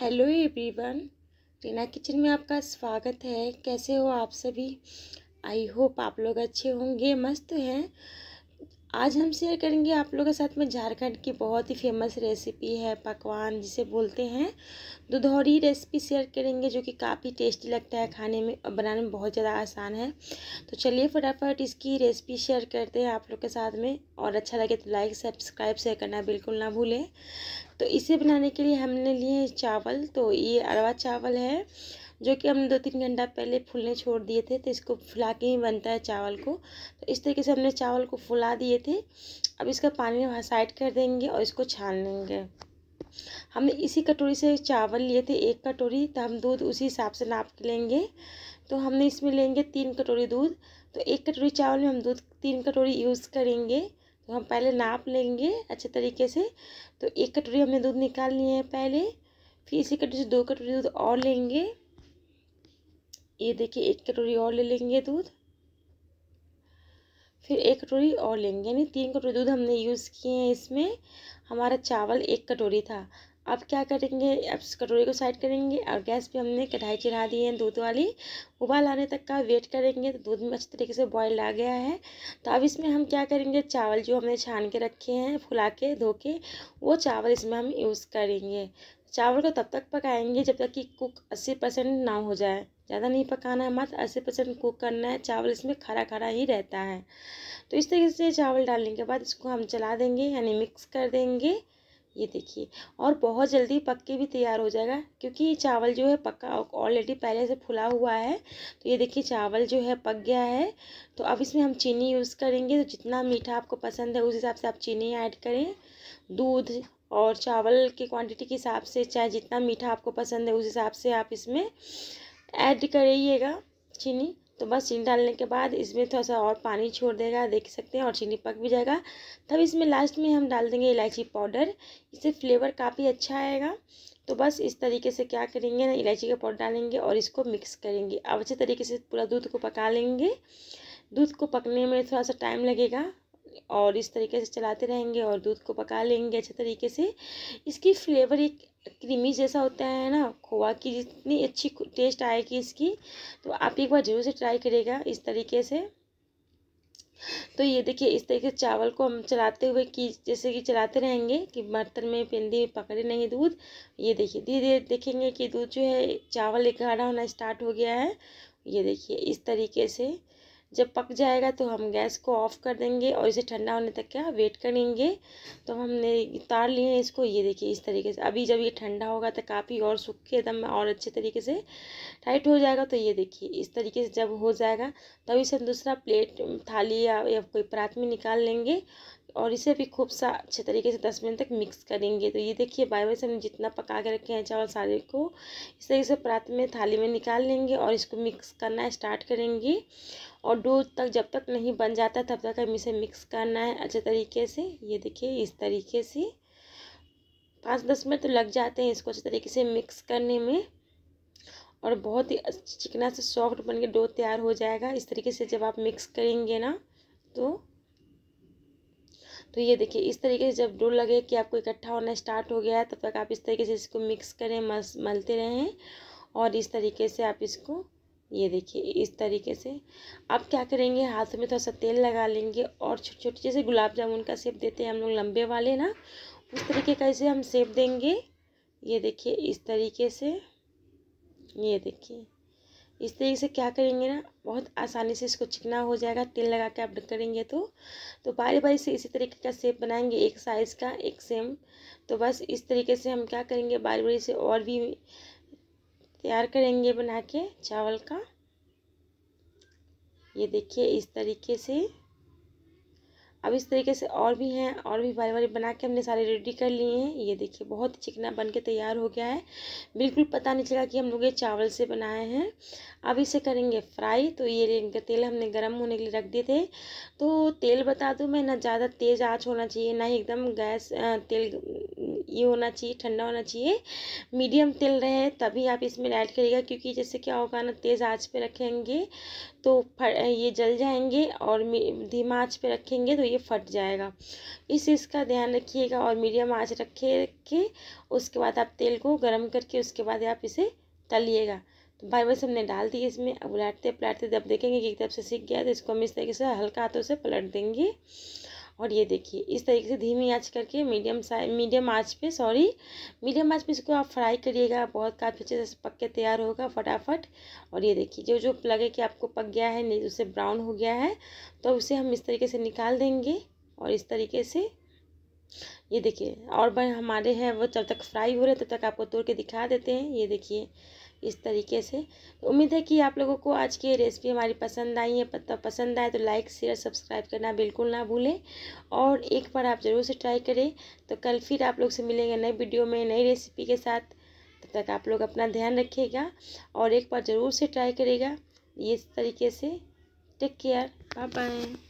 hello everyone टीना kitchen में आपका स्वागत है कैसे हो आप सभी आई होप आप लोग अच्छे होंगे मस्त हैं आज हम शेयर करेंगे आप लोगों के साथ में झारखंड की बहुत ही फेमस रेसिपी है पकवान जिसे बोलते हैं दुधौरी रेसिपी शेयर करेंगे जो कि काफ़ी टेस्टी लगता है खाने में और बनाने में बहुत ज़्यादा आसान है तो चलिए फटाफट इसकी रेसिपी शेयर करते हैं आप लोग के साथ में और अच्छा लगे तो लाइक सब्सक्राइब शेयर करना बिल्कुल ना भूलें तो इसे बनाने के लिए हमने लिए चावल तो ये अरवा चावल है जो कि हमने दो तीन घंटा पहले फूलने छोड़ दिए थे तो इसको फुला के ही बनता है चावल को तो इस तरीके से हमने चावल को फुला दिए थे अब इसका पानी वहाँ साइड कर देंगे और इसको छान लेंगे हमने इसी कटोरी से चावल लिए थे एक कटोरी तो हम दूध उसी हिसाब से नाप के लेंगे तो हमने इसमें लेंगे तीन कटोरी दूध तो एक कटोरी चावल में हम दूध तीन कटोरी यूज़ करेंगे तो हम पहले नाप लेंगे अच्छे तरीके से तो एक कटोरी हमने दूध निकाल लिए है पहले फिर इसी कटोरी से दो कटोरी दूध और लेंगे ये देखिए एक कटोरी और ले लेंगे दूध फिर एक कटोरी और लेंगे यानी तीन कटोरी दूध हमने यूज़ किए हैं इसमें हमारा चावल एक कटोरी था अब क्या करेंगे अब इस कटोरी को साइड करेंगे और गैस पे हमने कढ़ाई चढ़ा दी है दूध वाली उबाल आने तक का वेट करेंगे तो दूध में अच्छे तरीके से बॉयल आ गया है तो अब इसमें हम क्या करेंगे चावल जो हमने छान के रखे हैं फुला के धो के वो चावल इसमें हम यूज़ करेंगे चावल को तो तब तक पकाएंगे जब तक कि कुक अस्सी परसेंट ना हो जाए ज़्यादा नहीं पकाना है मात्र अस्सी परसेंट कुक करना है चावल इसमें खरा खरा ही रहता है तो इस तरीके से चावल डालने के बाद इसको हम चला देंगे यानी मिक्स कर देंगे ये देखिए और बहुत जल्दी पक के भी तैयार हो जाएगा क्योंकि ये चावल जो है पक्का ऑलरेडी पहले से फुला हुआ है तो ये देखिए चावल जो है पक गया है तो अब इसमें हम चीनी यूज़ करेंगे तो जितना मीठा आपको पसंद है उस हिसाब से आप चीनी ऐड करें दूध और चावल की क्वांटिटी के हिसाब से चाहे जितना मीठा आपको पसंद है उस हिसाब से आप इसमें ऐड करिएगा चीनी तो बस चीनी डालने के बाद इसमें थोड़ा सा और पानी छोड़ देगा देख सकते हैं और चीनी पक भी जाएगा तब इसमें लास्ट में हम डाल देंगे इलायची पाउडर इससे फ्लेवर काफ़ी अच्छा आएगा तो बस इस तरीके से क्या करेंगे ना इलायची का पाउडर डालेंगे और इसको मिक्स करेंगे अब अच्छे तरीके से पूरा दूध को पका लेंगे दूध को पकने में थोड़ा सा टाइम लगेगा और इस तरीके से चलाते रहेंगे और दूध को पका लेंगे अच्छे तरीके से इसकी फ्लेवर एक क्रीमी जैसा होता है ना खोआ की जितनी अच्छी टेस्ट आएगी इसकी तो आप एक बार ज़रूर से ट्राई करिएगा इस तरीके से तो ये देखिए इस तरीके से चावल को हम चलाते हुए कि जैसे कि चलाते रहेंगे कि बर्तन में पिंदी में पकड़े नहीं दूध ये देखिए धीरे धीरे देखेंगे कि दूध जो है चावल एक गाढ़ा होना स्टार्ट हो गया है ये देखिए इस तरीके से जब पक जाएगा तो हम गैस को ऑफ़ कर देंगे और इसे ठंडा होने तक क्या वेट करेंगे तो हमने उतार लिए हैं इसको ये देखिए इस तरीके से अभी जब ये ठंडा होगा तो काफ़ी और सूखे एकदम और अच्छे तरीके से टाइट हो जाएगा तो ये देखिए इस तरीके से जब हो जाएगा तब तो इसे हम दूसरा प्लेट थाली या, या कोई परात में निकाल लेंगे और इसे भी खूब सा अच्छे तरीके से दस मिनट तक मिक्स करेंगे तो ये देखिए बाय बाय से हमने जितना पका के रखे हैं चावल सारे को इस तरीके से प्रात में थाली में निकाल लेंगे और इसको मिक्स करना स्टार्ट करेंगे और और डो तक जब तक नहीं बन जाता तब तक हम इसे मिक्स करना है अच्छे तरीके से ये देखिए इस तरीके से पाँच दस मिनट तो लग जाते हैं इसको अच्छे तरीके से मिक्स करने में और बहुत ही चिकना से सॉफ्ट बन के डो तैयार हो जाएगा इस तरीके से जब आप मिक्स करेंगे ना तो तो ये देखिए इस तरीके से जब डो लगे कि आपको इकट्ठा होना स्टार्ट हो गया है तब तक आप इस तरीके से इसको मिक्स करें मस मलते रहें और इस तरीके से आप इसको ये देखिए इस तरीके से अब क्या करेंगे हाथ में थोड़ा सा तेल लगा लेंगे और छोटे छोटे जैसे गुलाब जामुन का सेप देते हैं हम लोग लंबे वाले ना उस तरीके का इसे हम सेप देंगे ये देखिए इस तरीके से ये देखिए इस तरीके से क्या करेंगे ना बहुत आसानी से इसको चिकना हो जाएगा तेल लगा के आप करेंगे तो तो बारी बारी से इसी तरीके का सेप बनाएंगे एक साइज़ का एक सेम तो बस इस तरीके से हम क्या करेंगे बारी बारी से और भी तैयार करेंगे बना के चावल का ये देखिए इस तरीके से अब इस तरीके से और भी हैं और भी बारी बारी बना के हमने सारे रेडी कर लिए हैं ये देखिए बहुत ही चिकना बन के तैयार हो गया है बिल्कुल पता नहीं चला कि हम लोग ये चावल से बनाए हैं अब इसे करेंगे फ्राई तो ये इनका तेल हमने गर्म होने के लिए रख दिए थे तो तेल बता दूँ मैं ना ज़्यादा तेज़ आँच होना चाहिए ना ही एकदम गैस तेल ये होना चाहिए ठंडा होना चाहिए मीडियम तेल रहे तभी आप इसमें ऐड करिएगा क्योंकि जैसे क्या होगा ना तेज़ आँच पर रखेंगे तो ये जल जाएंगे और धीमा आँच पर रखेंगे तो ये फट जाएगा इस चीज़ का ध्यान रखिएगा और मीडियम आँच रखे के उसके बाद आप तेल को गर्म करके उसके बाद आप इसे तलिएगा तो भाई बस हमने डाल दी इसमें अब उलाटते पलाटते जब देखेंगे कि एक तरफ से सीख गया तो इसको हम इस तरीके से हल्का हाथों से पलट देंगे और ये देखिए इस तरीके से धीमी आँच करके मीडियम साइज मीडियम आँच पे सॉरी मीडियम आँच पे इसको आप फ्राई करिएगा बहुत काफ़ी अच्छे से पक के तैयार होगा फटाफट और ये देखिए जो जो लगे कि आपको पक गया है नहीं उसे ब्राउन हो गया है तो उसे हम इस तरीके से निकाल देंगे और इस तरीके से ये देखिए और भाई हमारे हैं वो जब तक फ्राई हो रहे तब तक आपको तोड़ के दिखा देते हैं ये देखिए इस तरीके से तो उम्मीद है कि आप लोगों को आज की रेसिपी हमारी पसंद आई है पता पसंद आए तो लाइक शेयर सब्सक्राइब करना बिल्कुल ना भूलें और एक बार आप ज़रूर से ट्राई करें तो कल फिर आप लोग से मिलेंगे नए वीडियो में नई रेसिपी के साथ तब तक आप लोग अपना ध्यान रखिएगा और एक बार ज़रूर से ट्राई करेगा इस तरीके से टेक केयर बाय बाय